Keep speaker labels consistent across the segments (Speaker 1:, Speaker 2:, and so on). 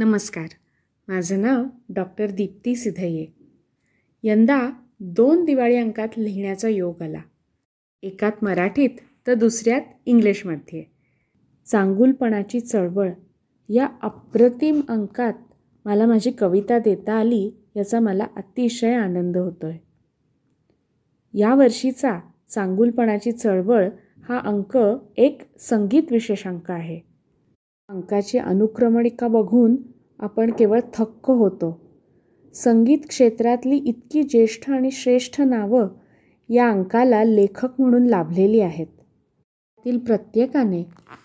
Speaker 1: नमस्कार माझं नाव डॉक्टर दीप्ती सिधये यंदा दोन दिवाळी अंकात लिहिण्याचा योग आला एकात मराठीत तर दुसऱ्यात इंग्लिशमध्ये चांगुलपणाची चळवळ या अप्रतिम अंकात मला माझी कविता देता आली याचा मला अतिशय आनंद होतो आहे यावर्षीचा चांगुलपणाची चळवळ हा अंक एक संगीत विशेषांक आहे अंकाची अनुक्रमणिका बघून आपण केवळ थक्क होतो संगीत क्षेत्रातली इतकी ज्येष्ठ आणि श्रेष्ठ नावं या अंकाला लेखक म्हणून लाभलेली आहेत त्यातील प्रत्येकाने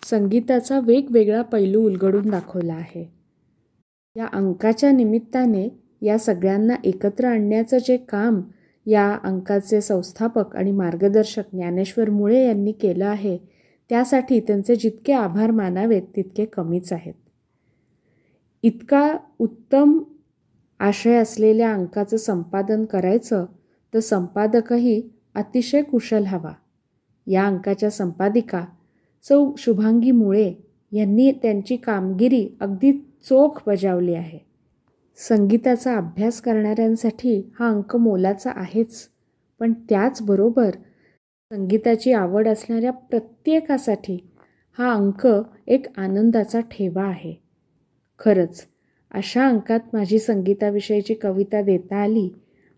Speaker 1: संगीताचा वेगवेगळा पैलू उलगडून दाखवला आहे या अंकाच्या निमित्ताने या सगळ्यांना एकत्र आणण्याचं जे काम या अंकाचे संस्थापक आणि मार्गदर्शक ज्ञानेश्वर मुळे यांनी केलं आहे त्यासाठी त्यांचे जितके आभार मानावेत तितके कमीच आहेत इतका उत्तम आशय असलेल्या अंकाचं संपादन करायचं तर संपादकही अतिशय कुशल हवा या अंकाच्या संपादिका सौ शुभांगी मुळे यांनी त्यांची कामगिरी अगदी चोख बजावली आहे संगीताचा अभ्यास करणाऱ्यांसाठी हा अंक मोलाचा आहेच पण त्याचबरोबर संगीताची आवड असणाऱ्या प्रत्येकासाठी हा अंक एक आनंदाचा ठेवा आहे खरंच अशा अंकात माझी संगीताविषयीची कविता देता आली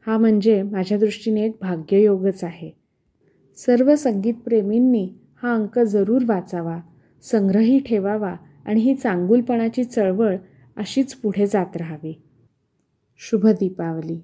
Speaker 1: हा म्हणजे माझ्या दृष्टीने एक भाग्ययोगच आहे सर्व संगीतप्रेमींनी हा अंक जरूर वाचावा संग्रही ठेवावा आणि ही चांगुलपणाची चळवळ अशीच पुढे जात राहावी शुभ दीपावली